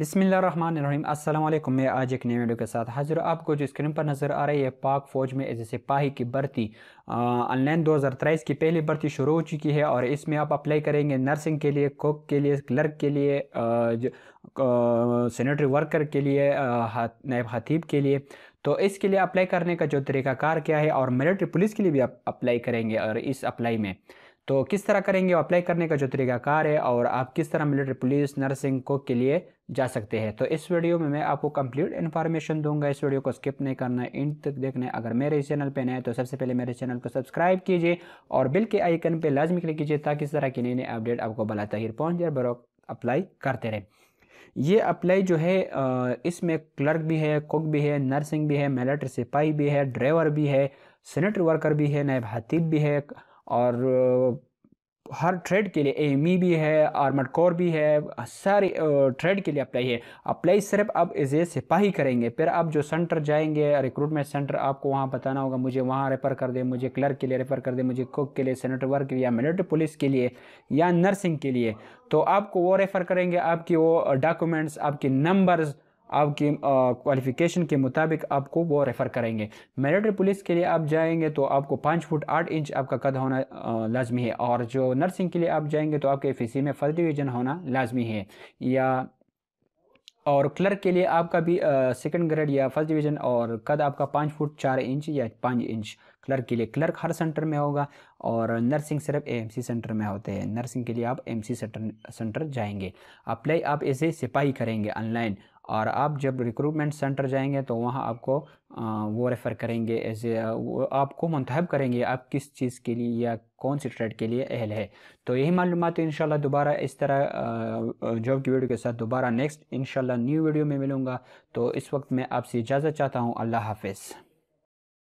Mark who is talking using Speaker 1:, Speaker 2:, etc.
Speaker 1: बिसमीम अल्लाम मैं आज एक नए वीडियो के साथ हाजिर आपको जो स्क्रीन पर नज़र आ रही है पाक फ़ौज में एज सिपाही की भर्ती ऑनलाइन दो हज़ार तेईस की पहली भर्ती शुरू हो चुकी है और इसमें आप अप्लाई करेंगे नर्सिंग के लिए कुक के लिए क्लर्क के लिए सैनिटरी वर्कर के लिए नायब हतीब के लिए तो इसके लिए अप्लाई करने का जो तरीकाकार क्या है और मिलिट्री पुलिस के लिए भी आप अप्लाई करेंगे और इस अप्लाई में तो किस तरह करेंगे अप्लाई करने का जो तरीकाकार है और आप किस तरह मिलिट्री पुलिस नर्सिंग को के लिए जा सकते हैं तो इस वीडियो में मैं आपको कंप्लीट इन्फॉर्मेशन दूंगा इस वीडियो को स्किप नहीं करना इंड तक देखना है अगर मेरे इस चैनल पे नए हैं तो सबसे पहले मेरे चैनल को सब्सक्राइब कीजिए और बिल के आइकन पर लाजमी क्लिक कीजिए ताकि इस तरह की नई नई अपडेट आपको बला तहिर पहुँच जाए बरो अप्लाई करते रहे ये अप्लाई जो है इसमें क्लर्क भी है कुक भी है नर्सिंग भी है मिलिट्री सिपाही भी है ड्राइवर भी है सैनिटरी वर्कर भी है नायब हतीब भी है और हर ट्रेड के लिए एमी e भी है आर्मड कोर भी है सारे ट्रेड के लिए अप्लाई है अप्लाई सिर्फ आप एज ए सिपाही करेंगे फिर आप जो सेंटर जाएंगे रिक्रूटमेंट सेंटर आपको वहाँ बताना होगा मुझे वहाँ रेफ़र कर दे मुझे क्लर्क के लिए रेफ़र कर दे मुझे कुक के लिए सेनेटर वर्क या मिलिट्री पुलिस के लिए या नर्सिंग के लिए तो आपको वो रेफ़र करेंगे आपकी वो डॉक्यूमेंट्स आपके नंबर्स आपके क्वालिफिकेशन के मुताबिक आपको वो रेफ़र करेंगे मेरिटरी पुलिस के लिए आप जाएंगे तो आपको पाँच फुट आठ इंच आपका कद होना लाजमी है और जो नर्सिंग के लिए आप जाएंगे तो आपके एफ e में फर्स्ट डिवीज़न होना लाजमी है या और क्लर्क के लिए आपका भी सेकंड ग्रेड या फर्स्ट डिवीज़न और कद आपका पाँच फुट चार इंच या पाँच इंच क्लर्क के लिए क्लर्क हर सेंटर में होगा और नर्सिंग सिर्फ एएमसी सेंटर में होते हैं नर्सिंग के लिए आप एमसी सेंटर सेंटर जाएंगे अप्लाई आप ऐसे सिपाही करेंगे ऑनलाइन और आप जब रिक्रूटमेंट सेंटर जाएंगे तो वहाँ आपको वो रेफ़र करेंगे ऐसे आपको मंतहब करेंगे आप किस चीज़ के लिए या कौन सी ट्रेड के लिए अहल है तो यही मालूम इन दोबारा इस तरह जॉब की वीडियो के साथ दोबारा नेक्स्ट इन न्यू वीडियो में मिलूँगा तो इस वक्त मैं आपसे इजाज़त चाहता हूँ अल्लाह हाफिज़